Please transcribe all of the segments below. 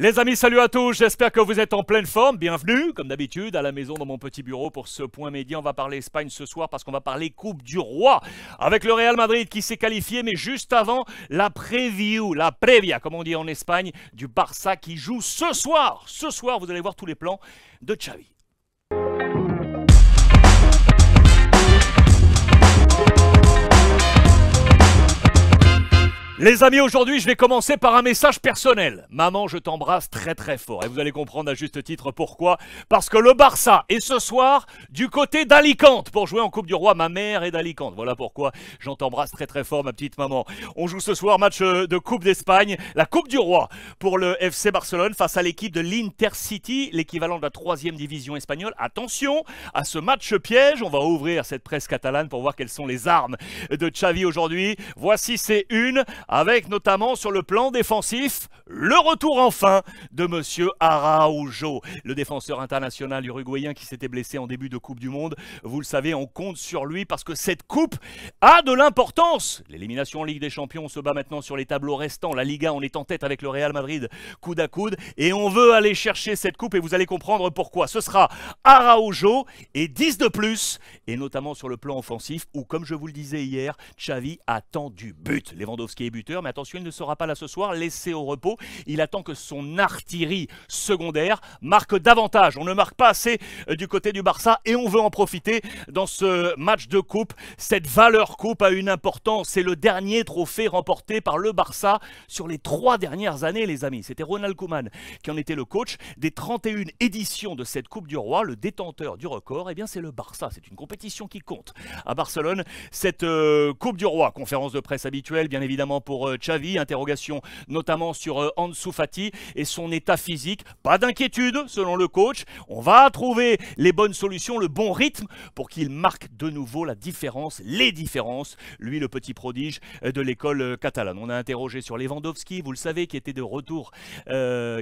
Les amis, salut à tous, j'espère que vous êtes en pleine forme, bienvenue, comme d'habitude, à la maison dans mon petit bureau pour ce point média. On va parler Espagne ce soir parce qu'on va parler Coupe du Roi avec le Real Madrid qui s'est qualifié, mais juste avant, la preview, la previa, comme on dit en Espagne, du Barça qui joue ce soir. Ce soir, vous allez voir tous les plans de Xavi. Les amis, aujourd'hui, je vais commencer par un message personnel. Maman, je t'embrasse très très fort. Et vous allez comprendre à juste titre pourquoi. Parce que le Barça est ce soir du côté d'Alicante pour jouer en Coupe du Roi. Ma mère est d'Alicante. Voilà pourquoi j'en t'embrasse très très fort, ma petite maman. On joue ce soir match euh, de Coupe d'Espagne, la Coupe du Roi pour le FC Barcelone face à l'équipe de l'Intercity, l'équivalent de la troisième division espagnole. Attention à ce match piège. On va ouvrir cette presse catalane pour voir quelles sont les armes de Xavi aujourd'hui. Voici c'est une avec notamment sur le plan défensif le retour enfin de Monsieur Araujo, le défenseur international uruguayen qui s'était blessé en début de Coupe du Monde. Vous le savez, on compte sur lui parce que cette Coupe a de l'importance. L'élimination en Ligue des Champions on se bat maintenant sur les tableaux restants. La Liga, on est en tête avec le Real Madrid coude à coude et on veut aller chercher cette Coupe et vous allez comprendre pourquoi. Ce sera Araujo et 10 de plus et notamment sur le plan offensif où, comme je vous le disais hier, Xavi attend du but. Lewandowski est but mais attention, il ne sera pas là ce soir, laissé au repos. Il attend que son artillerie secondaire marque davantage. On ne marque pas assez euh, du côté du Barça et on veut en profiter dans ce match de coupe. Cette valeur coupe a une importance. C'est le dernier trophée remporté par le Barça sur les trois dernières années, les amis. C'était Ronald Koeman qui en était le coach des 31 éditions de cette Coupe du Roi, le détenteur du record. et eh bien, c'est le Barça. C'est une compétition qui compte à Barcelone. Cette euh, Coupe du Roi, conférence de presse habituelle, bien évidemment pour euh, Xavi, interrogation notamment sur euh, Ansu Fati et son état physique. Pas d'inquiétude selon le coach, on va trouver les bonnes solutions, le bon rythme pour qu'il marque de nouveau la différence, les différences, lui le petit prodige euh, de l'école catalane. On a interrogé sur Lewandowski, vous le savez, qui était de retour,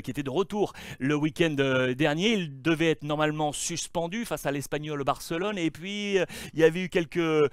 qui était de retour le week-end dernier. Il devait être normalement suspendu face à l'Espagnol Barcelone et puis il y avait eu quelques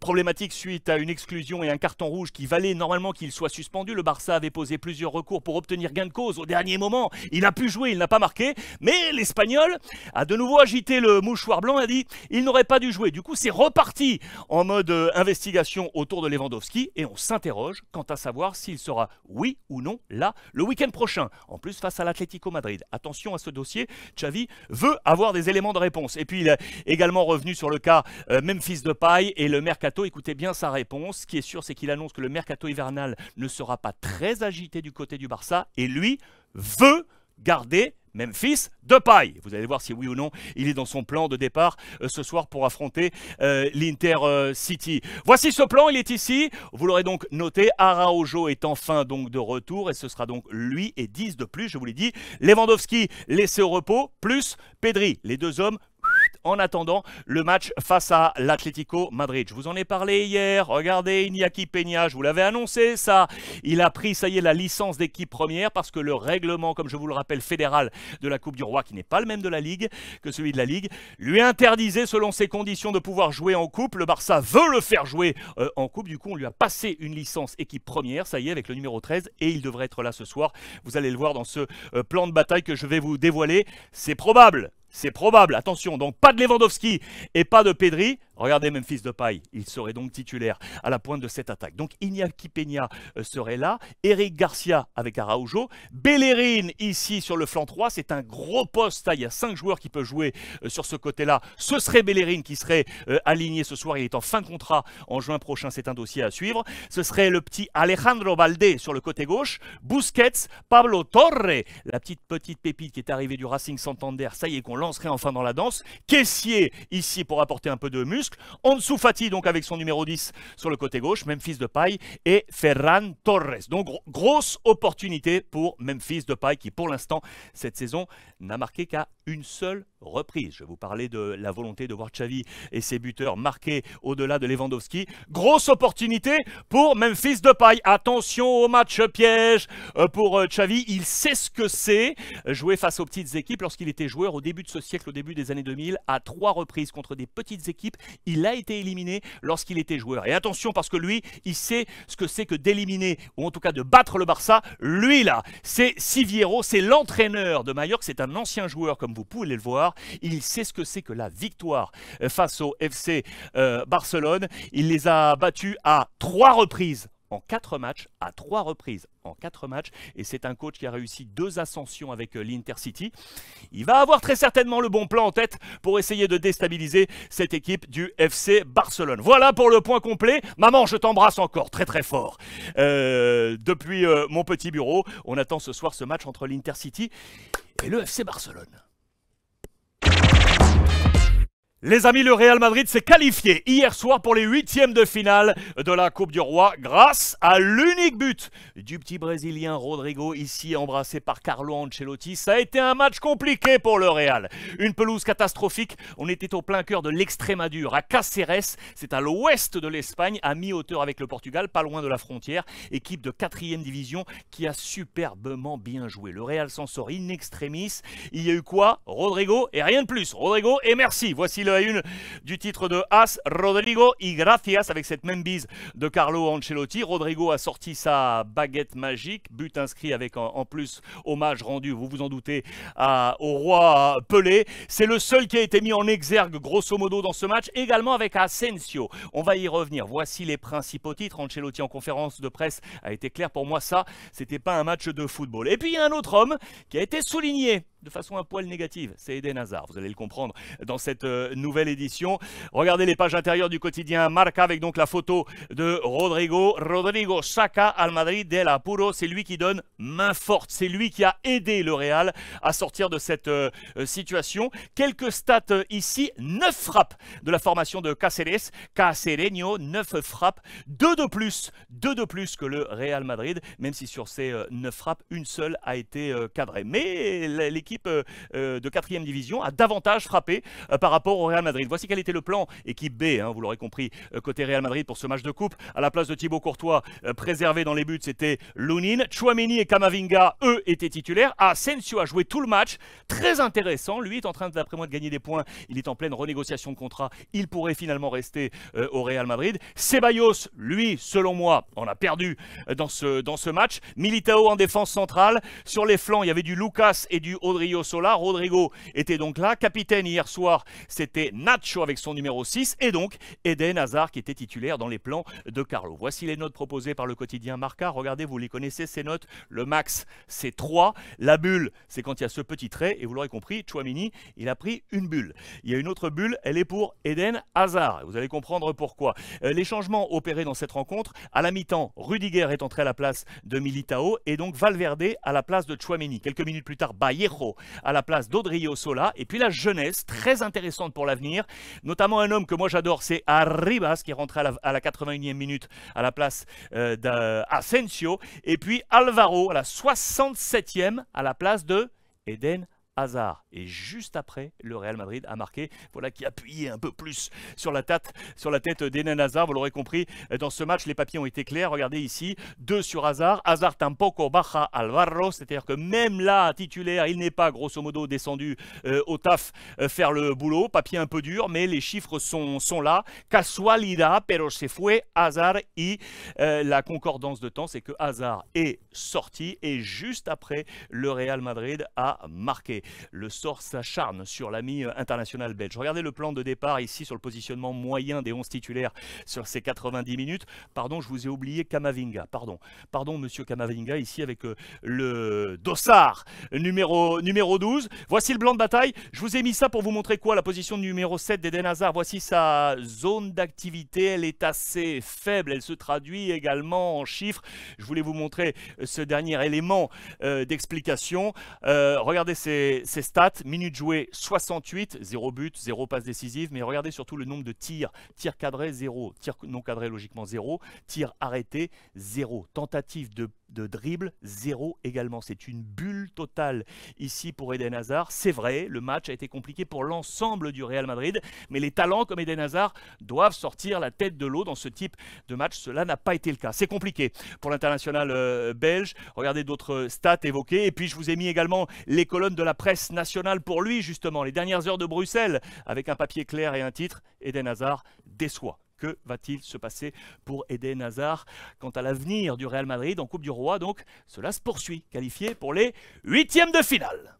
problématiques suite à une exclusion et un carton rouge qui valait normalement qu'il soit suspendu. Le Barça avait posé plusieurs recours pour obtenir gain de cause au dernier moment. Il a pu jouer, il n'a pas marqué. Mais l'Espagnol a de nouveau agité le mouchoir blanc et a dit il n'aurait pas dû jouer. Du coup, c'est reparti en mode euh, investigation autour de Lewandowski et on s'interroge quant à savoir s'il sera oui ou non là le week-end prochain. En plus, face à l'Atlético Madrid. Attention à ce dossier. Xavi veut avoir des éléments de réponse. Et puis, il est également revenu sur le cas euh, Memphis de Paille et le Mercato. Écoutez bien sa réponse. Ce qui est sûr, c'est qu'il annonce que le Mercato hivernal ne sera pas très agité du côté du Barça et lui veut garder Memphis de paille. Vous allez voir si oui ou non il est dans son plan de départ euh, ce soir pour affronter euh, l'Inter euh, City. Voici ce plan, il est ici. Vous l'aurez donc noté, Araujo est enfin donc de retour et ce sera donc lui et 10 de plus, je vous l'ai dit. Lewandowski laissé au repos, plus Pedri. Les deux hommes en attendant le match face à l'Atlético Madrid. Je vous en ai parlé hier. Regardez Iñaki Peña, je vous l'avais annoncé ça. Il a pris, ça y est, la licence d'équipe première parce que le règlement, comme je vous le rappelle, fédéral de la Coupe du Roi, qui n'est pas le même de la Ligue que celui de la Ligue, lui interdisait, selon ses conditions, de pouvoir jouer en Coupe. Le Barça veut le faire jouer euh, en Coupe. Du coup, on lui a passé une licence équipe première, ça y est, avec le numéro 13, et il devrait être là ce soir. Vous allez le voir dans ce euh, plan de bataille que je vais vous dévoiler. C'est probable c'est probable, attention. Donc pas de Lewandowski et pas de Pedri. Regardez fils de Paille, il serait donc titulaire à la pointe de cette attaque. Donc Iñaki Peña euh, serait là, Eric Garcia avec Araujo, Bellerin ici sur le flanc 3, c'est un gros poste, hein. il y a 5 joueurs qui peuvent jouer euh, sur ce côté-là. Ce serait Bellerin qui serait euh, aligné ce soir, il est en fin de contrat en juin prochain, c'est un dossier à suivre. Ce serait le petit Alejandro Valde sur le côté gauche, Busquets, Pablo Torre, la petite petite pépite qui est arrivée du Racing Santander, ça y est qu'on lancerait enfin dans la danse. Caissier ici pour apporter un peu de muscle. On dessous Fati, donc avec son numéro 10 sur le côté gauche, Memphis Depay et Ferran Torres. Donc grosse opportunité pour Memphis Depay qui pour l'instant cette saison n'a marqué qu'à une seule reprise, Je vous parlais de la volonté de voir Xavi et ses buteurs marqués au-delà de Lewandowski. Grosse opportunité pour Memphis Depay. Attention au match piège euh, pour euh, Xavi. Il sait ce que c'est euh, jouer face aux petites équipes. Lorsqu'il était joueur au début de ce siècle, au début des années 2000, à trois reprises contre des petites équipes, il a été éliminé lorsqu'il était joueur. Et attention parce que lui, il sait ce que c'est que d'éliminer ou en tout cas de battre le Barça. Lui là, c'est Siviero, c'est l'entraîneur de Mallorca, c'est un ancien joueur comme vous pouvez le voir. Il sait ce que c'est que la victoire euh, face au FC euh, Barcelone. Il les a battus à trois reprises en quatre matchs, à trois reprises en quatre matchs. Et c'est un coach qui a réussi deux ascensions avec euh, l'Intercity. Il va avoir très certainement le bon plan en tête pour essayer de déstabiliser cette équipe du FC Barcelone. Voilà pour le point complet. Maman, je t'embrasse encore très très fort. depuis mon petit bureau, on attend ce soir ce match entre l'Intercity et le FC Barcelone. Les amis, le Real Madrid s'est qualifié hier soir pour les huitièmes de finale de la Coupe du Roi grâce à l'unique but du petit Brésilien Rodrigo, ici embrassé par Carlo Ancelotti. Ça a été un match compliqué pour le Real. Une pelouse catastrophique. On était au plein cœur de l'Extrémadure, à Caceres. C'est à l'ouest de l'Espagne, à mi-hauteur avec le Portugal, pas loin de la frontière. Équipe de quatrième division qui a superbement bien joué. Le Real s'en sort in extremis. Il y a eu quoi Rodrigo et rien de plus. Rodrigo et merci. Voici le à une du titre de As Rodrigo y Gracias avec cette même bise de Carlo Ancelotti. Rodrigo a sorti sa baguette magique, but inscrit avec en, plus hommage rendu, vous vous en doutez, au roi Pelé. C'est le seul qui a été mis en exergue grosso modo dans ce match, également avec Asensio. On va y revenir. Voici les principaux titres. Ancelotti en conférence de presse a été clair pour moi ça, c'était pas un match de football. Et puis il y a un autre homme qui a été souligné de façon un poil négative. C'est Eden Hazard, vous allez le comprendre dans cette euh, nouvelle édition. Regardez les pages intérieures du quotidien Marca avec donc la photo de Rodrigo. Rodrigo Saca al Madrid del Apuro, c'est lui qui donne main forte, c'est lui qui a aidé le Real à sortir de cette euh, euh, situation. Quelques stats ici, Neuf frappes de la formation de Caceres, Cacereño, 9 frappes, Deux de plus, Deux de plus que le Real Madrid, même si sur ces 9 frappes, une seule a été cadrée. Mais l'équipe équipe euh, euh, de 4 division a davantage frappé euh, par rapport au Real Madrid. Voici quel était le plan équipe B, hein, vous l'aurez compris, côté Real Madrid pour ce match de coupe. À la place de Thibaut Courtois, préservé dans les buts, c'était Lunin, Chouameni et Kamavinga, eux, étaient titulaires. Asensio a joué tout le match. Très intéressant. Lui est en train, d'après moi, de gagner des points. Il est en pleine renégociation de contrat. Il pourrait finalement rester au Real Madrid. Ceballos, lui, selon moi, on a perdu dans ce, dans ce match. Militao en défense centrale. Sur les flancs, il y avait du Lucas et du Audrey Rodrigo Sola. Rodrigo était donc là, capitaine hier soir, c'était Nacho avec son numéro 6 et donc Eden Hazard qui était titulaire dans les plans de Carlo. Voici les notes proposées par le quotidien Marca. Regardez, vous les connaissez ces notes. Le max, c'est 3. La bulle, c'est quand il y a ce petit trait et vous l'aurez compris, Chouamini, il a pris une bulle. Il y a une autre bulle, elle est pour Eden Hazard. Vous allez comprendre pourquoi. Euh, les changements opérés dans cette rencontre, à la mi-temps, Rudiger est entré à la place de Militao et donc Valverde à la place de Chouamini. Quelques minutes plus tard, Vallejo à la place d'Audrio Sola. Et puis la jeunesse, très intéressante pour l'avenir, notamment un homme que moi j'adore, c'est Arribas, qui est rentré à la, 81e minute à la place euh, Et puis Alvaro à la 67e à la place de Eden Hazard. Et juste après, le Real Madrid a marqué. Voilà qui appuyait un peu plus sur la tête, sur la tête Hazard. Vous l'aurez compris, dans ce match, les papiers ont été clairs. Regardez ici, 2 sur Hazard. Hazard tampoco baja al C'est-à-dire que même là, titulaire, il n'est pas grosso modo descendu euh, au taf euh, faire le boulot. Papier un peu dur, mais les chiffres sont, là. Casualidad, pero se fue Hazard. Et euh, la concordance de temps, c'est que Hazard est sorti et juste après, le Real Madrid a marqué le sort s'acharne sur l'ami euh, international belge. Regardez le plan de départ ici sur le positionnement moyen des 11 titulaires sur ces 90 minutes. Pardon, je vous ai oublié Kamavinga. Pardon, pardon monsieur Kamavinga ici avec euh, le dossard numéro, numéro 12. Voici le blanc de bataille. Je vous ai mis ça pour vous montrer quoi La position numéro 7 d'Eden Hazard. Voici sa zone d'activité. Elle est assez faible. Elle se traduit également en chiffres. Je voulais vous montrer euh, ce dernier élément d'explication. regardez ces ses, stats, minutes jouées 68, 0 but, 0 passe décisive, mais regardez surtout le nombre de tirs. Tir cadré, 0. tir non cadré, logiquement, 0. tir arrêté, 0. Tentative de de dribble, zéro également. C'est une bulle totale ici pour Eden Hazard. C'est vrai, le match a été compliqué pour l'ensemble du Real Madrid, mais les talents comme Eden Hazard doivent sortir la tête de l'eau dans ce type de match. Cela n'a pas été le cas. C'est compliqué pour l'international euh, belge. Regardez d'autres euh, stats évoquées. Et puis je vous ai mis également les colonnes de la presse nationale pour lui, justement, les dernières heures de Bruxelles, avec un papier clair et un titre. Eden Hazard déçoit que va-t-il se passer pour aider Nazar Quant à l'avenir du Real Madrid en Coupe du Roi, donc, cela se poursuit, qualifié pour les huitièmes de finale.